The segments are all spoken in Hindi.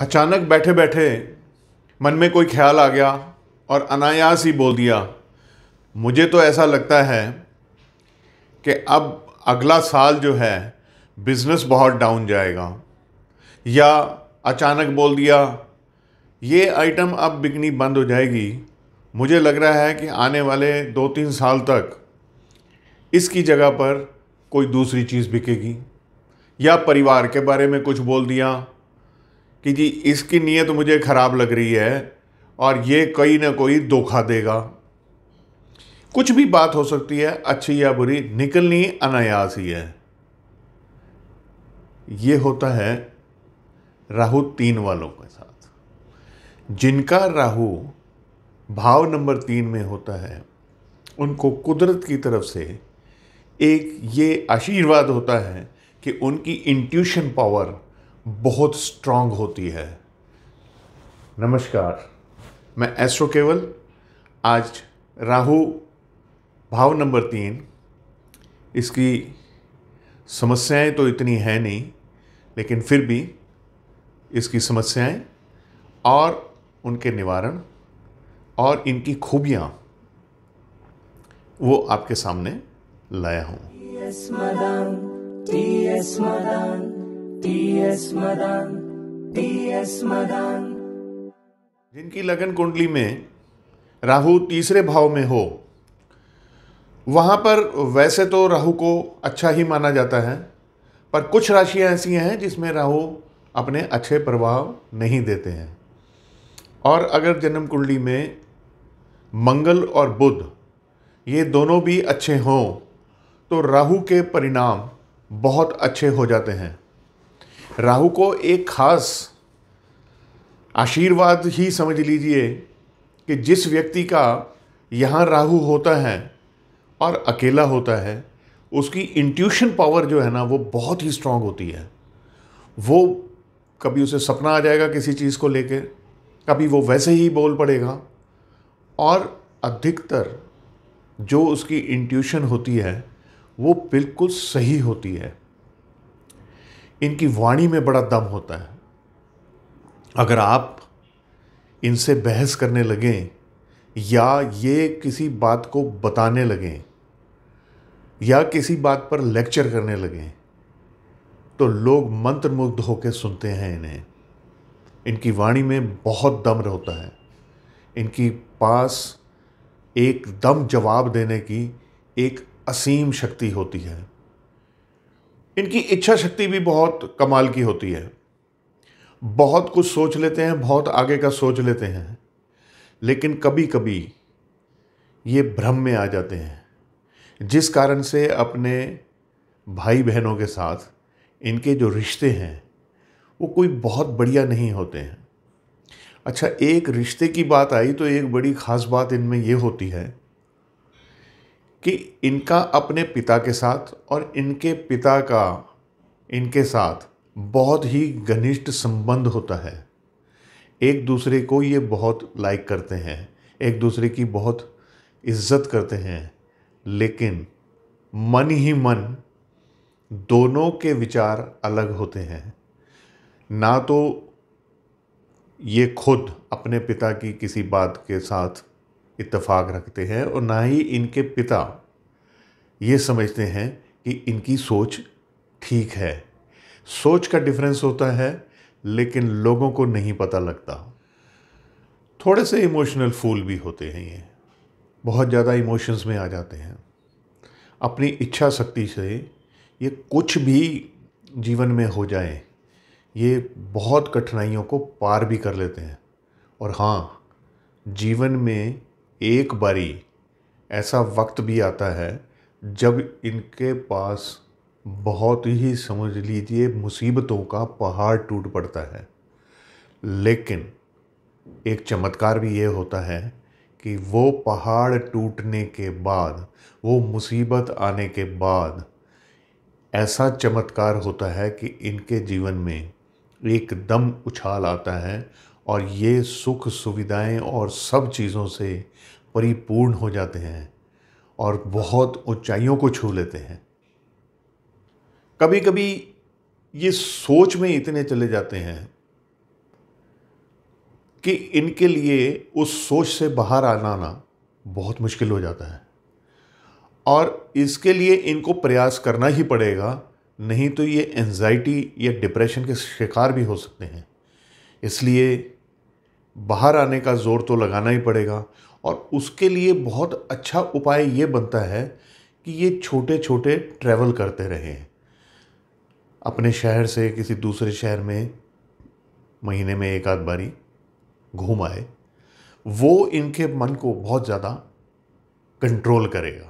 अचानक बैठे बैठे मन में कोई ख्याल आ गया और अनायास ही बोल दिया मुझे तो ऐसा लगता है कि अब अगला साल जो है बिज़नेस बहुत डाउन जाएगा या अचानक बोल दिया ये आइटम अब बिकनी बंद हो जाएगी मुझे लग रहा है कि आने वाले दो तीन साल तक इसकी जगह पर कोई दूसरी चीज़ बिकेगी या परिवार के बारे में कुछ बोल दिया कि जी इसकी नीयत मुझे ख़राब लग रही है और ये कोई ना कोई धोखा देगा कुछ भी बात हो सकती है अच्छी या बुरी निकलनी अनायास ही है ये होता है राहु तीन वालों के साथ जिनका राहु भाव नंबर तीन में होता है उनको कुदरत की तरफ से एक ये आशीर्वाद होता है कि उनकी इंट्यूशन पावर बहुत स्ट्रांग होती है नमस्कार मैं एस्ट्रो केवल आज राहु भाव नंबर तीन इसकी समस्याएं तो इतनी है नहीं लेकिन फिर भी इसकी समस्याएं और उनके निवारण और इनकी खूबियां वो आपके सामने लाया हूँ जिनकी लगन कुंडली में राहु तीसरे भाव में हो वहाँ पर वैसे तो राहु को अच्छा ही माना जाता है पर कुछ राशियाँ ऐसी हैं जिसमें राहु अपने अच्छे प्रभाव नहीं देते हैं और अगर जन्म कुंडली में मंगल और बुध ये दोनों भी अच्छे हों तो राहु के परिणाम बहुत अच्छे हो जाते हैं राहु को एक खास आशीर्वाद ही समझ लीजिए कि जिस व्यक्ति का यहाँ राहु होता है और अकेला होता है उसकी इंट्यूशन पावर जो है ना वो बहुत ही स्ट्रांग होती है वो कभी उसे सपना आ जाएगा किसी चीज़ को लेके कभी वो वैसे ही बोल पड़ेगा और अधिकतर जो उसकी इंट्यूशन होती है वो बिल्कुल सही होती है इनकी वाणी में बड़ा दम होता है अगर आप इनसे बहस करने लगें या ये किसी बात को बताने लगें या किसी बात पर लेक्चर करने लगें तो लोग मंत्रमुग्ध होकर सुनते हैं इन्हें इनकी वाणी में बहुत दम होता है इनकी पास एक दम जवाब देने की एक असीम शक्ति होती है इनकी इच्छा शक्ति भी बहुत कमाल की होती है बहुत कुछ सोच लेते हैं बहुत आगे का सोच लेते हैं लेकिन कभी कभी ये भ्रम में आ जाते हैं जिस कारण से अपने भाई बहनों के साथ इनके जो रिश्ते हैं वो कोई बहुत बढ़िया नहीं होते हैं अच्छा एक रिश्ते की बात आई तो एक बड़ी ख़ास बात इनमें ये होती है कि इनका अपने पिता के साथ और इनके पिता का इनके साथ बहुत ही घनिष्ठ संबंध होता है एक दूसरे को ये बहुत लाइक करते हैं एक दूसरे की बहुत इज्जत करते हैं लेकिन मन ही मन दोनों के विचार अलग होते हैं ना तो ये खुद अपने पिता की किसी बात के साथ इत्तेफाक रखते हैं और ना ही इनके पिता ये समझते हैं कि इनकी सोच ठीक है सोच का डिफरेंस होता है लेकिन लोगों को नहीं पता लगता थोड़े से इमोशनल फूल भी होते हैं ये बहुत ज़्यादा इमोशंस में आ जाते हैं अपनी इच्छा शक्ति से ये कुछ भी जीवन में हो जाए ये बहुत कठिनाइयों को पार भी कर लेते हैं और हाँ जीवन में एक बारी ऐसा वक्त भी आता है जब इनके पास बहुत ही समझ लीजिए मुसीबतों का पहाड़ टूट पड़ता है लेकिन एक चमत्कार भी ये होता है कि वो पहाड़ टूटने के बाद वो मुसीबत आने के बाद ऐसा चमत्कार होता है कि इनके जीवन में एकदम उछाल आता है और ये सुख सुविधाएं और सब चीज़ों से परिपूर्ण हो जाते हैं और बहुत ऊंचाइयों को छू लेते हैं कभी कभी ये सोच में इतने चले जाते हैं कि इनके लिए उस सोच से बाहर आना ना बहुत मुश्किल हो जाता है और इसके लिए इनको प्रयास करना ही पड़ेगा नहीं तो ये एनजाइटी या डिप्रेशन के शिकार भी हो सकते हैं इसलिए बाहर आने का ज़ोर तो लगाना ही पड़ेगा और उसके लिए बहुत अच्छा उपाय ये बनता है कि ये छोटे छोटे ट्रैवल करते रहें अपने शहर से किसी दूसरे शहर में महीने में एक आध बारी घूम आए वो इनके मन को बहुत ज़्यादा कंट्रोल करेगा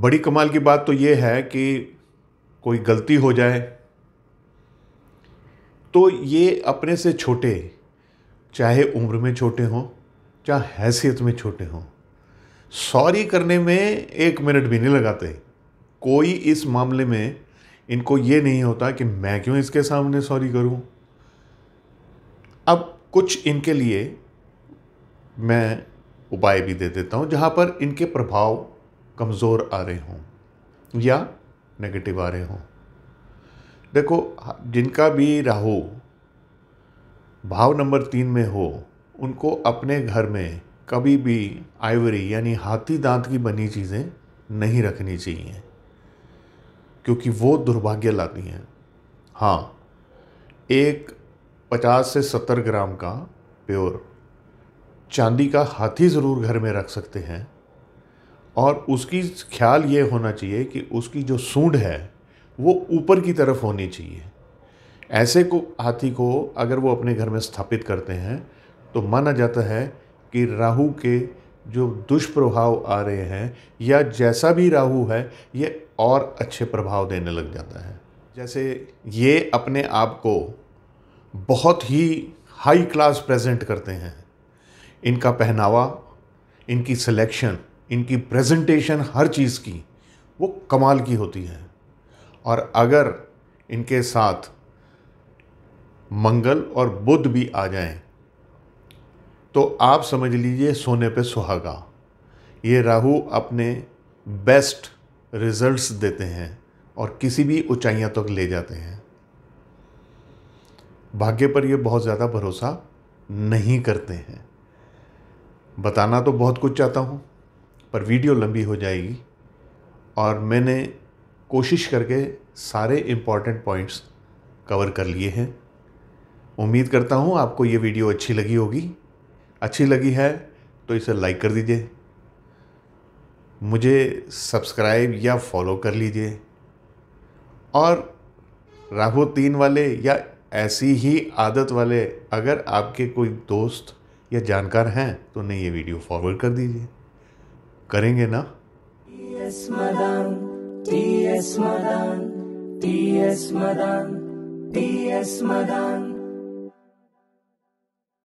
बड़ी कमाल की बात तो ये है कि कोई गलती हो जाए तो ये अपने से छोटे चाहे उम्र में छोटे हों चाहे हैसियत में छोटे हों सॉरी करने में एक मिनट भी नहीं लगाते कोई इस मामले में इनको ये नहीं होता कि मैं क्यों इसके सामने सॉरी करूं अब कुछ इनके लिए मैं उपाय भी दे देता हूं जहां पर इनके प्रभाव कमज़ोर आ रहे हों या नेगेटिव आ रहे हों देखो जिनका भी राहु भाव नंबर तीन में हो उनको अपने घर में कभी भी आइवरी यानी हाथी दांत की बनी चीज़ें नहीं रखनी चाहिए क्योंकि वो दुर्भाग्य लाती हैं हाँ एक पचास से सत्तर ग्राम का प्योर चांदी का हाथी ज़रूर घर में रख सकते हैं और उसकी ख्याल ये होना चाहिए कि उसकी जो सूंड है वो ऊपर की तरफ होनी चाहिए ऐसे को हाथी को अगर वो अपने घर में स्थापित करते हैं तो माना जाता है कि राहु के जो दुष्प्रभाव आ रहे हैं या जैसा भी राहु है ये और अच्छे प्रभाव देने लग जाता है जैसे ये अपने आप को बहुत ही हाई क्लास प्रेजेंट करते हैं इनका पहनावा इनकी सिलेक्शन इनकी प्रेजेंटेशन हर चीज़ की वो कमाल की होती है और अगर इनके साथ मंगल और बुध भी आ जाएं तो आप समझ लीजिए सोने पे सुहागा ये राहु अपने बेस्ट रिजल्ट्स देते हैं और किसी भी ऊंचाइयां तक तो ले जाते हैं भाग्य पर ये बहुत ज़्यादा भरोसा नहीं करते हैं बताना तो बहुत कुछ चाहता हूँ पर वीडियो लंबी हो जाएगी और मैंने कोशिश करके सारे इम्पॉर्टेंट पॉइंट्स कवर कर लिए हैं उम्मीद करता हूँ आपको ये वीडियो अच्छी लगी होगी अच्छी लगी है तो इसे लाइक कर दीजिए मुझे सब्सक्राइब या फॉलो कर लीजिए और राहु तीन वाले या ऐसी ही आदत वाले अगर आपके कोई दोस्त या जानकार हैं तो उन्हें ये वीडियो फॉरवर्ड कर दीजिए करेंगे ना